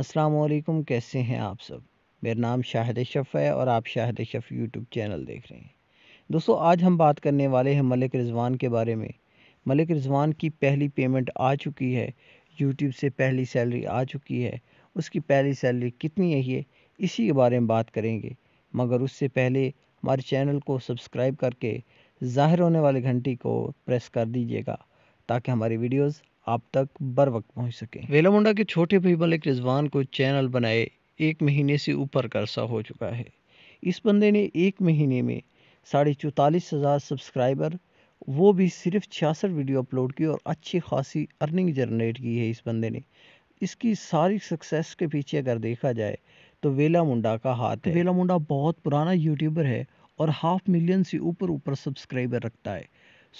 अस्सलाम वालेकुम कैसे हैं आप सब मेरा नाम शाहिद शफ़ है और आप शाहिद शफ़ यूट्यूब चैनल देख रहे हैं दोस्तों आज हम बात करने वाले हैं मलिक रिजवान के बारे में मलिक रिजवान की पहली पेमेंट आ चुकी है यूट्यूब से पहली सैलरी आ चुकी है उसकी पहली सैलरी कितनी है ये इसी के बारे में बात करेंगे मगर उससे पहले हमारे चैनल को सब्सक्राइब करके ज़ाहिर होने वाली घंटी को प्रेस कर दीजिएगा ताकि हमारी वीडियोज़ आप तक बर वक्त पहुँच सके वेला मुंडा के छोटे भाई मलिक रिजवान को चैनल बनाए एक महीने से ऊपर का अरसा हो चुका है इस बंदे ने एक महीने में साढ़े चौतालीस हज़ार सब्सक्राइबर वो भी सिर्फ छियासठ वीडियो अपलोड की और अच्छी खासी अर्निंग जनरेट की है इस बंदे ने इसकी सारी सक्सेस के पीछे अगर देखा जाए तो वेला मुंडा का हाथ है वेला मुंडा बहुत पुराना यूट्यूबर है और हाफ मिलियन से ऊपर ऊपर सब्सक्राइबर रखता है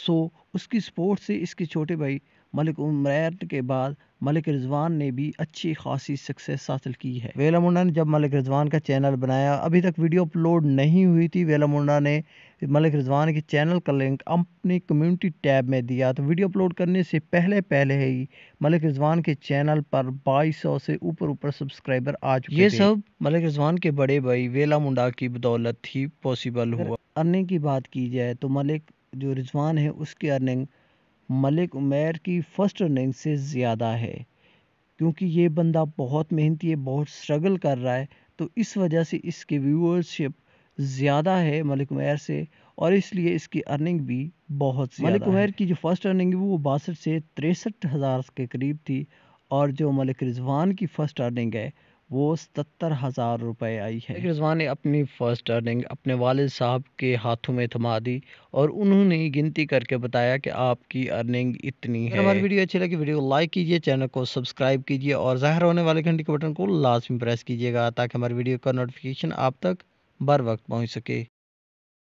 सो उसकी सपोर्ट से इसके छोटे भाई मलिक उमरैन के बाद मलिक रिजवान ने भी अच्छी खासी सक्सेस हासिल की है वेला मुंडा ने जब मलिक रिजवान का चैनल बनाया अभी तक वीडियो अपलोड नहीं हुई थी वेला मुंडा ने मलिक रिजवान के चैनल का लिंक अपनी कम्युनिटी टैब में दिया तो वीडियो अपलोड करने से पहले पहले ही मलिक रिजवान के चैनल पर 2200 से ऊपर ऊपर सब्सक्राइबर आ चुके ये सब मलिक रिजवान के बड़े भाई वेला मुंडा की बदौलत ही पॉसिबल हुआ अर्निंग की बात की जाए तो मलिक जो रिजवान है उसकी अर्निंग मलिक उमेर की फ़र्स्ट अर्निंग से ज़्यादा है क्योंकि ये बंदा बहुत मेहनती है बहुत स्ट्रगल कर रहा है तो इस वजह से इसकी व्यूअरशिप ज़्यादा है मलिक उमेर से और इसलिए इसकी अर्निंग भी बहुत मलिक उमेर की जो फर्स्ट अर्निंग वो बासठ से तिरसठ हज़ार के करीब थी और जो मलिक रिजवान की फ़र्स्ट अर्निंग है वो सतर हजार रुपए आई है रिजवान ने अपनी फर्स्ट अर्निंग अपने वालिद साहब के हाथों में थमा दी और उन्होंने गिनती करके बताया कि आपकी अर्निंग इतनी है हमारी वीडियो अच्छी लगी वीडियो को लाइक कीजिए चैनल को सब्सक्राइब कीजिए और ज़ाहिर होने वाले घंटे के बटन को लाजमी प्रेस कीजिएगा ताकि हमारी वीडियो का नोटिफिकेशन आप तक बर वक्त पहुँच सके